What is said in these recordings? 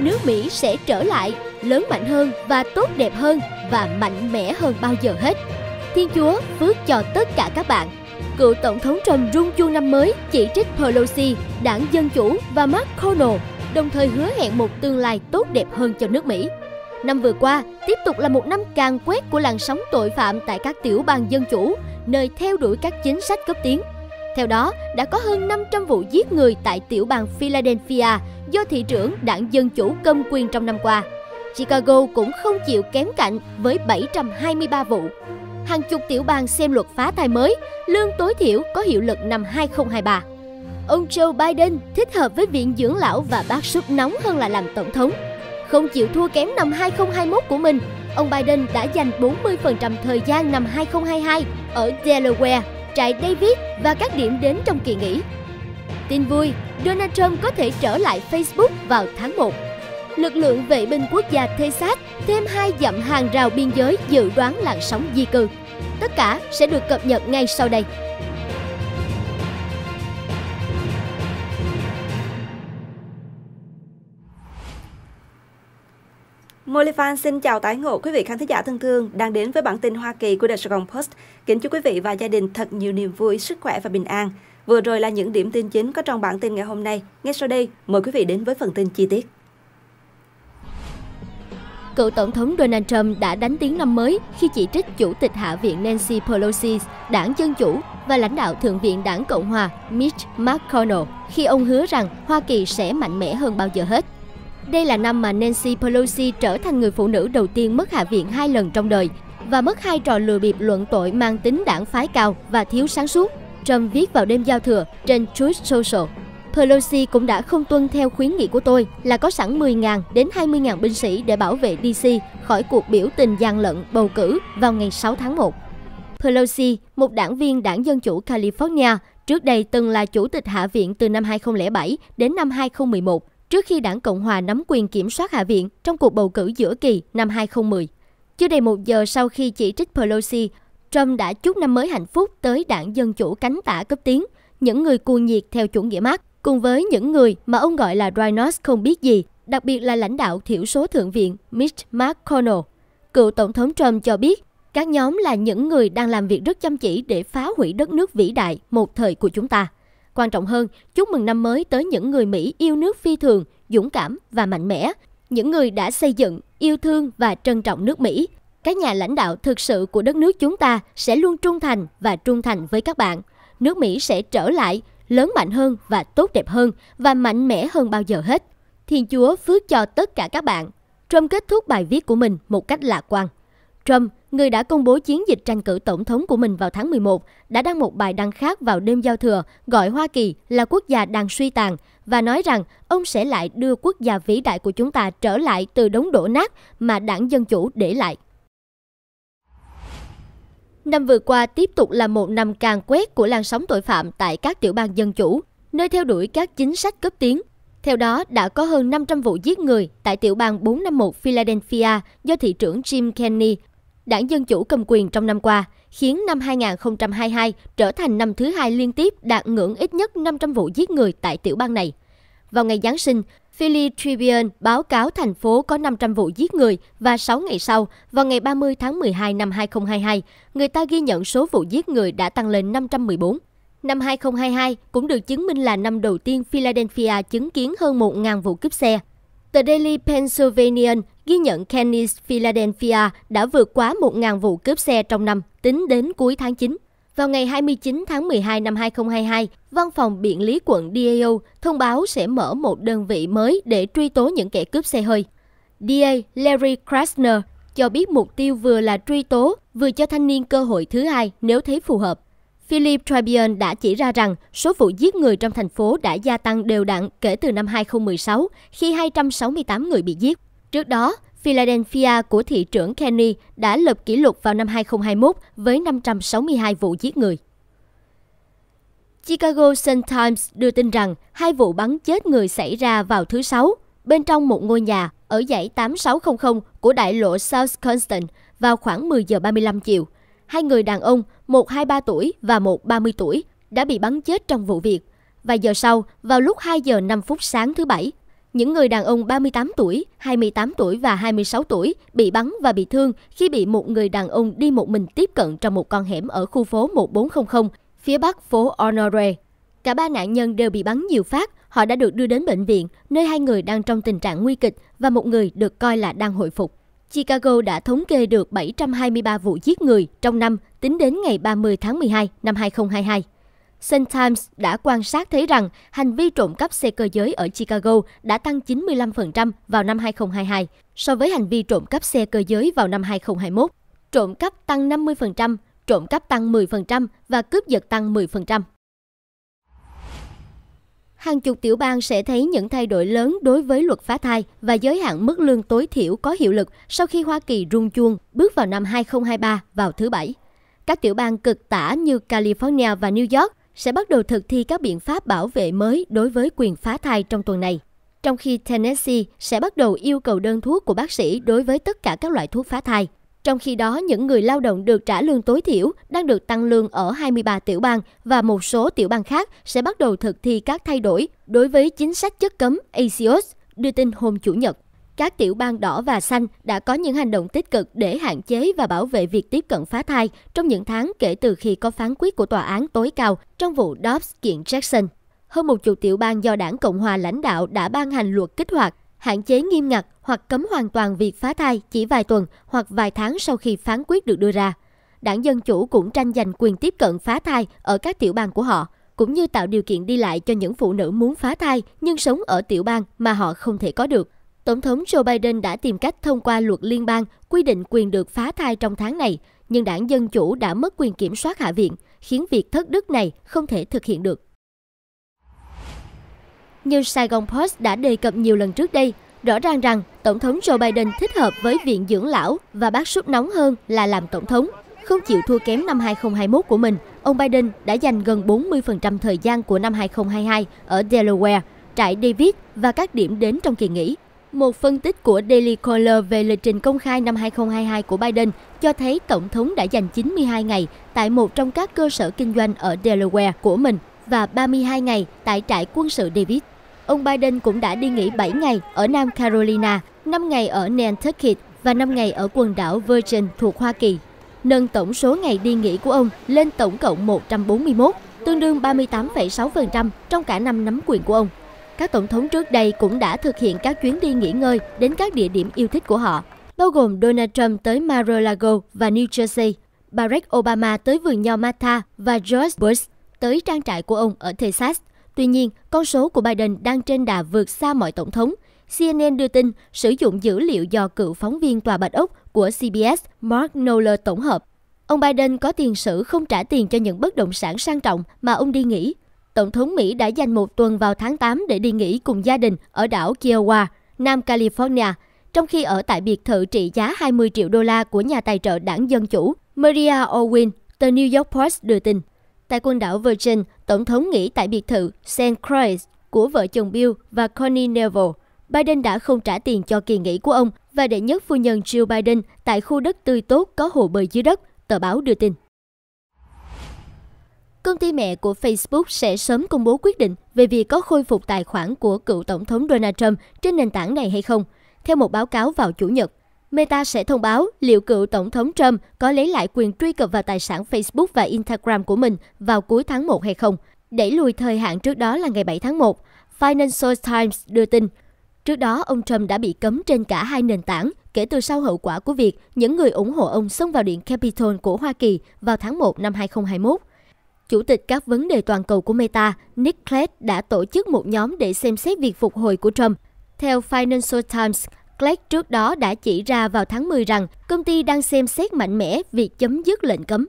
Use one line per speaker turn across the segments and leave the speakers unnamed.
nước Mỹ sẽ trở lại, lớn mạnh hơn và tốt đẹp hơn và mạnh mẽ hơn bao giờ hết. Thiên Chúa phước cho tất cả các bạn. Cựu Tổng thống Trump rung chuông năm mới chỉ trích Pelosi, đảng Dân Chủ và McConnell, đồng thời hứa hẹn một tương lai tốt đẹp hơn cho nước Mỹ. Năm vừa qua, tiếp tục là một năm càng quét của làn sóng tội phạm tại các tiểu bang Dân Chủ, nơi theo đuổi các chính sách cấp tiến theo đó, đã có hơn 500 vụ giết người tại tiểu bang Philadelphia do thị trưởng đảng Dân Chủ cầm quyền trong năm qua. Chicago cũng không chịu kém cạnh với 723 vụ. Hàng chục tiểu bang xem luật phá thai mới, lương tối thiểu có hiệu lực năm 2023. Ông Joe Biden thích hợp với viện dưỡng lão và bác súp nóng hơn là làm tổng thống. Không chịu thua kém năm 2021 của mình, ông Biden đã dành 40% thời gian năm 2022 ở Delaware trại David và các điểm đến trong kỳ nghỉ. Tin vui, Donald Trump có thể trở lại Facebook vào tháng 1. Lực lượng vệ binh quốc gia Texas thêm hai dặm hàng rào biên giới dự đoán làn sóng di cư. Tất cả sẽ được cập nhật ngay sau đây. Molifan xin chào tái ngộ quý vị khán thính giả thân thương đang đến với bản tin Hoa Kỳ của The Sài Post. Kính chúc quý vị và gia đình thật nhiều niềm vui, sức khỏe và bình an. Vừa rồi là những điểm tin chính có trong bản tin ngày hôm nay. Ngay sau đây, mời quý vị đến với phần tin chi tiết. Cựu Tổng thống Donald Trump đã đánh tiếng năm mới khi chỉ trích Chủ tịch Hạ viện Nancy Pelosi, đảng Dân Chủ và lãnh đạo Thượng viện đảng Cộng Hòa Mitch McConnell khi ông hứa rằng Hoa Kỳ sẽ mạnh mẽ hơn bao giờ hết đây là năm mà Nancy Pelosi trở thành người phụ nữ đầu tiên mất Hạ viện hai lần trong đời và mất hai trò lừa bịp luận tội mang tính đảng phái cao và thiếu sáng suốt. Trump viết vào đêm giao thừa trên Truth Social. Pelosi cũng đã không tuân theo khuyến nghị của tôi là có sẵn 10.000 đến 20.000 binh sĩ để bảo vệ DC khỏi cuộc biểu tình gian lận bầu cử vào ngày 6 tháng 1. Pelosi, một đảng viên đảng Dân Chủ California, trước đây từng là chủ tịch Hạ viện từ năm 2007 đến năm 2011, trước khi đảng Cộng Hòa nắm quyền kiểm soát Hạ viện trong cuộc bầu cử giữa kỳ năm 2010. Chưa đầy một giờ sau khi chỉ trích Pelosi, Trump đã chúc năm mới hạnh phúc tới đảng Dân Chủ cánh tả cấp tiến, những người cuồng nhiệt theo chủ nghĩa Mark, cùng với những người mà ông gọi là Rhinos không biết gì, đặc biệt là lãnh đạo thiểu số Thượng viện Mitch McConnell. Cựu Tổng thống Trump cho biết, các nhóm là những người đang làm việc rất chăm chỉ để phá hủy đất nước vĩ đại một thời của chúng ta. Quan trọng hơn, chúc mừng năm mới tới những người Mỹ yêu nước phi thường, dũng cảm và mạnh mẽ, những người đã xây dựng, yêu thương và trân trọng nước Mỹ. Các nhà lãnh đạo thực sự của đất nước chúng ta sẽ luôn trung thành và trung thành với các bạn. Nước Mỹ sẽ trở lại, lớn mạnh hơn và tốt đẹp hơn và mạnh mẽ hơn bao giờ hết. Thiên Chúa phước cho tất cả các bạn. Trump kết thúc bài viết của mình một cách lạc quan. Trump, người đã công bố chiến dịch tranh cử tổng thống của mình vào tháng 11, đã đăng một bài đăng khác vào đêm giao thừa gọi Hoa Kỳ là quốc gia đang suy tàn và nói rằng ông sẽ lại đưa quốc gia vĩ đại của chúng ta trở lại từ đống đổ nát mà đảng Dân Chủ để lại. Năm vừa qua tiếp tục là một năm càng quét của làn sóng tội phạm tại các tiểu bang Dân Chủ, nơi theo đuổi các chính sách cấp tiến theo đó, đã có hơn 500 vụ giết người tại tiểu bang 451 Philadelphia do thị trưởng Jim Kenney đảng Dân Chủ cầm quyền trong năm qua, khiến năm 2022 trở thành năm thứ hai liên tiếp đạt ngưỡng ít nhất 500 vụ giết người tại tiểu bang này. Vào ngày Giáng sinh, Philly Tribune báo cáo thành phố có 500 vụ giết người và 6 ngày sau, vào ngày 30 tháng 12 năm 2022, người ta ghi nhận số vụ giết người đã tăng lên 514. Năm 2022 cũng được chứng minh là năm đầu tiên Philadelphia chứng kiến hơn 1.000 vụ cướp xe. Tờ Daily Pennsylvania ghi nhận Kenny's Philadelphia đã vượt quá 1.000 vụ cướp xe trong năm, tính đến cuối tháng 9. Vào ngày 29 tháng 12 năm 2022, Văn phòng Biện lý quận DAO thông báo sẽ mở một đơn vị mới để truy tố những kẻ cướp xe hơi. DA Larry Krasner cho biết mục tiêu vừa là truy tố, vừa cho thanh niên cơ hội thứ hai nếu thấy phù hợp. Philip Tribune đã chỉ ra rằng số vụ giết người trong thành phố đã gia tăng đều đặn kể từ năm 2016 khi 268 người bị giết. Trước đó, Philadelphia của thị trưởng Kenny đã lập kỷ lục vào năm 2021 với 562 vụ giết người. Chicago Sun Times đưa tin rằng hai vụ bắn chết người xảy ra vào thứ Sáu bên trong một ngôi nhà ở dãy 8600 của đại lộ South Constant vào khoảng 10 giờ 35 chiều. Hai người đàn ông, một 23 tuổi và một 30 tuổi, đã bị bắn chết trong vụ việc. Vài giờ sau, vào lúc 2 giờ 5 phút sáng thứ Bảy, những người đàn ông 38 tuổi, 28 tuổi và 26 tuổi bị bắn và bị thương khi bị một người đàn ông đi một mình tiếp cận trong một con hẻm ở khu phố 1400, phía bắc phố Honore. Cả ba nạn nhân đều bị bắn nhiều phát, họ đã được đưa đến bệnh viện, nơi hai người đang trong tình trạng nguy kịch và một người được coi là đang hồi phục. Chicago đã thống kê được 723 vụ giết người trong năm tính đến ngày 30 tháng 12 năm 2022. Sun Times đã quan sát thấy rằng hành vi trộm cắp xe cơ giới ở Chicago đã tăng 95% vào năm 2022 so với hành vi trộm cắp xe cơ giới vào năm 2021. Trộm cắp tăng 50%, trộm cắp tăng 10% và cướp giật tăng 10%. Hàng chục tiểu bang sẽ thấy những thay đổi lớn đối với luật phá thai và giới hạn mức lương tối thiểu có hiệu lực sau khi Hoa Kỳ rung chuông bước vào năm 2023 vào thứ Bảy. Các tiểu bang cực tả như California và New York sẽ bắt đầu thực thi các biện pháp bảo vệ mới đối với quyền phá thai trong tuần này, trong khi Tennessee sẽ bắt đầu yêu cầu đơn thuốc của bác sĩ đối với tất cả các loại thuốc phá thai. Trong khi đó, những người lao động được trả lương tối thiểu đang được tăng lương ở 23 tiểu bang và một số tiểu bang khác sẽ bắt đầu thực thi các thay đổi đối với chính sách chất cấm ACOS, đưa tin hôm Chủ nhật các tiểu bang đỏ và xanh đã có những hành động tích cực để hạn chế và bảo vệ việc tiếp cận phá thai trong những tháng kể từ khi có phán quyết của tòa án tối cao trong vụ Dobbs kiện Jackson. Hơn một chục tiểu bang do đảng Cộng hòa lãnh đạo đã ban hành luật kích hoạt, hạn chế nghiêm ngặt hoặc cấm hoàn toàn việc phá thai chỉ vài tuần hoặc vài tháng sau khi phán quyết được đưa ra. Đảng Dân Chủ cũng tranh giành quyền tiếp cận phá thai ở các tiểu bang của họ, cũng như tạo điều kiện đi lại cho những phụ nữ muốn phá thai nhưng sống ở tiểu bang mà họ không thể có được. Tổng thống Joe Biden đã tìm cách thông qua luật liên bang quy định quyền được phá thai trong tháng này, nhưng đảng Dân Chủ đã mất quyền kiểm soát Hạ viện, khiến việc thất đức này không thể thực hiện được. Như Sài Gòn Post đã đề cập nhiều lần trước đây, rõ ràng rằng Tổng thống Joe Biden thích hợp với viện dưỡng lão và bác sút nóng hơn là làm Tổng thống. Không chịu thua kém năm 2021 của mình, ông Biden đã dành gần 40% thời gian của năm 2022 ở Delaware, trại David và các điểm đến trong kỳ nghỉ một phân tích của Daily Caller về lịch trình công khai năm 2022 của Biden cho thấy Tổng thống đã dành 92 ngày tại một trong các cơ sở kinh doanh ở Delaware của mình và 32 ngày tại trại quân sự Davis. Ông Biden cũng đã đi nghỉ 7 ngày ở Nam Carolina, 5 ngày ở Nantucket và 5 ngày ở quần đảo Virgin thuộc Hoa Kỳ, nâng tổng số ngày đi nghỉ của ông lên tổng cộng 141, tương đương 38,6% trong cả năm nắm quyền của ông. Các tổng thống trước đây cũng đã thực hiện các chuyến đi nghỉ ngơi đến các địa điểm yêu thích của họ, bao gồm Donald Trump tới Mar-a-Lago và New Jersey, Barack Obama tới vườn nho Martha và George Bush tới trang trại của ông ở Texas. Tuy nhiên, con số của Biden đang trên đà vượt xa mọi tổng thống. CNN đưa tin sử dụng dữ liệu do cựu phóng viên Tòa Bạch Ốc của CBS Mark Noller tổng hợp. Ông Biden có tiền sử không trả tiền cho những bất động sản sang trọng mà ông đi nghỉ Tổng thống Mỹ đã dành một tuần vào tháng 8 để đi nghỉ cùng gia đình ở đảo Kiowa, Nam California, trong khi ở tại biệt thự trị giá 20 triệu đô la của nhà tài trợ đảng Dân Chủ Maria Owen, tờ New York Post đưa tin. Tại quần đảo Virgin, Tổng thống nghỉ tại biệt thự St. Croix của vợ chồng Bill và Connie Neville. Biden đã không trả tiền cho kỳ nghỉ của ông và đệ nhất phu nhân Jill Biden tại khu đất tươi tốt có hồ bơi dưới đất, tờ báo đưa tin. Công ty mẹ của Facebook sẽ sớm công bố quyết định về việc có khôi phục tài khoản của cựu Tổng thống Donald Trump trên nền tảng này hay không, theo một báo cáo vào Chủ nhật. Meta sẽ thông báo liệu cựu Tổng thống Trump có lấy lại quyền truy cập vào tài sản Facebook và Instagram của mình vào cuối tháng 1 hay không, đẩy lùi thời hạn trước đó là ngày 7 tháng 1. Financial Times đưa tin, trước đó ông Trump đã bị cấm trên cả hai nền tảng kể từ sau hậu quả của việc những người ủng hộ ông xông vào điện Capitol của Hoa Kỳ vào tháng 1 năm 2021. Chủ tịch các vấn đề toàn cầu của Meta, Nick Clegg đã tổ chức một nhóm để xem xét việc phục hồi của Trump. Theo Financial Times, Clegg trước đó đã chỉ ra vào tháng 10 rằng công ty đang xem xét mạnh mẽ việc chấm dứt lệnh cấm.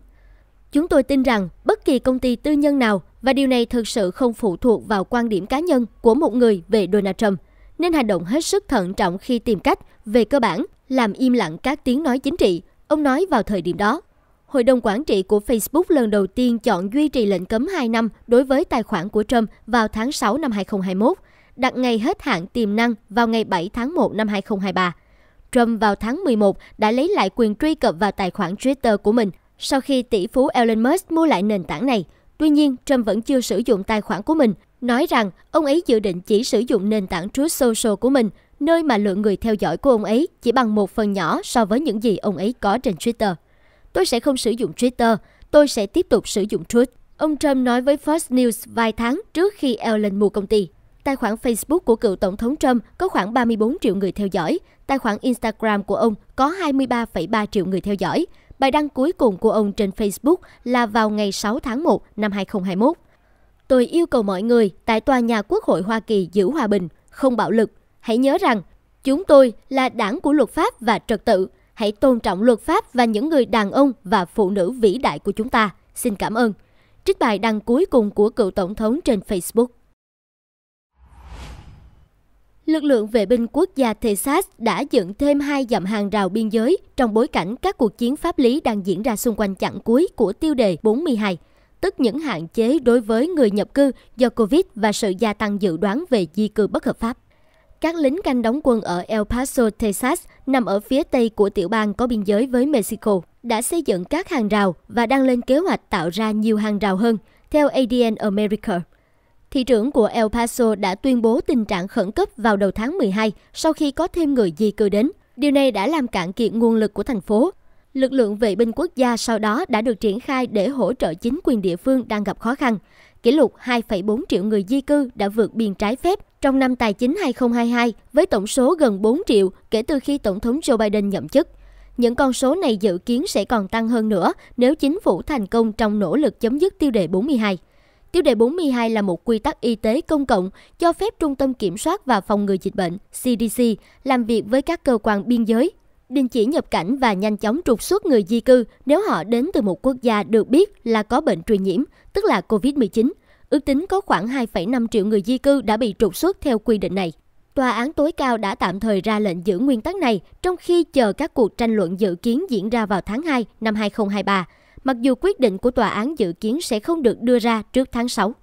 Chúng tôi tin rằng bất kỳ công ty tư nhân nào và điều này thực sự không phụ thuộc vào quan điểm cá nhân của một người về Donald Trump, nên hành động hết sức thận trọng khi tìm cách, về cơ bản, làm im lặng các tiếng nói chính trị, ông nói vào thời điểm đó. Hội đồng quản trị của Facebook lần đầu tiên chọn duy trì lệnh cấm 2 năm đối với tài khoản của Trump vào tháng 6 năm 2021, đặt ngày hết hạn tiềm năng vào ngày 7 tháng 1 năm 2023. Trump vào tháng 11 đã lấy lại quyền truy cập vào tài khoản Twitter của mình sau khi tỷ phú Elon Musk mua lại nền tảng này. Tuy nhiên, Trump vẫn chưa sử dụng tài khoản của mình, nói rằng ông ấy dự định chỉ sử dụng nền tảng Truth Social của mình, nơi mà lượng người theo dõi của ông ấy chỉ bằng một phần nhỏ so với những gì ông ấy có trên Twitter. Tôi sẽ không sử dụng Twitter, tôi sẽ tiếp tục sử dụng Truth. Ông Trump nói với Fox News vài tháng trước khi Ellen mua công ty. Tài khoản Facebook của cựu Tổng thống Trump có khoảng 34 triệu người theo dõi, tài khoản Instagram của ông có 23,3 triệu người theo dõi. Bài đăng cuối cùng của ông trên Facebook là vào ngày 6 tháng 1 năm 2021. Tôi yêu cầu mọi người tại tòa nhà Quốc hội Hoa Kỳ giữ hòa bình, không bạo lực. Hãy nhớ rằng, chúng tôi là đảng của luật pháp và trật tự – hãy tôn trọng luật pháp và những người đàn ông và phụ nữ vĩ đại của chúng ta. Xin cảm ơn. Trích bài đăng cuối cùng của cựu tổng thống trên Facebook. Lực lượng vệ binh quốc gia Texas đã dựng thêm hai dặm hàng rào biên giới trong bối cảnh các cuộc chiến pháp lý đang diễn ra xung quanh chặng cuối của tiêu đề 42, tức những hạn chế đối với người nhập cư do Covid và sự gia tăng dự đoán về di cư bất hợp pháp. Các lính canh đóng quân ở El Paso, Texas, nằm ở phía tây của tiểu bang có biên giới với Mexico, đã xây dựng các hàng rào và đang lên kế hoạch tạo ra nhiều hàng rào hơn, theo ADN America. Thị trưởng của El Paso đã tuyên bố tình trạng khẩn cấp vào đầu tháng 12 sau khi có thêm người di cư đến. Điều này đã làm cạn kiệt nguồn lực của thành phố. Lực lượng vệ binh quốc gia sau đó đã được triển khai để hỗ trợ chính quyền địa phương đang gặp khó khăn kỷ lục 2,4 triệu người di cư đã vượt biên trái phép trong năm tài chính 2022 với tổng số gần 4 triệu kể từ khi Tổng thống Joe Biden nhậm chức. Những con số này dự kiến sẽ còn tăng hơn nữa nếu chính phủ thành công trong nỗ lực chấm dứt tiêu đề 42. Tiêu đề 42 là một quy tắc y tế công cộng cho phép Trung tâm Kiểm soát và Phòng ngừa Dịch bệnh CDC làm việc với các cơ quan biên giới đình chỉ nhập cảnh và nhanh chóng trục xuất người di cư nếu họ đến từ một quốc gia được biết là có bệnh truyền nhiễm, tức là COVID-19. Ước tính có khoảng 2,5 triệu người di cư đã bị trục xuất theo quy định này. Tòa án tối cao đã tạm thời ra lệnh giữ nguyên tắc này trong khi chờ các cuộc tranh luận dự kiến diễn ra vào tháng 2 năm 2023, mặc dù quyết định của tòa án dự kiến sẽ không được đưa ra trước tháng 6.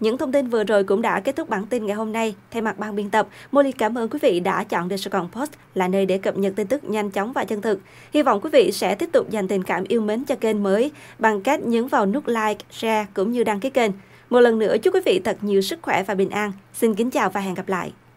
Những thông tin vừa rồi cũng đã kết thúc bản tin ngày hôm nay. Thay mặt ban biên tập, Molly cảm ơn quý vị đã chọn The Sài Post là nơi để cập nhật tin tức nhanh chóng và chân thực. Hy vọng quý vị sẽ tiếp tục dành tình cảm yêu mến cho kênh mới bằng cách nhấn vào nút like, share cũng như đăng ký kênh. Một lần nữa chúc quý vị thật nhiều sức khỏe và bình an. Xin kính chào và hẹn gặp lại.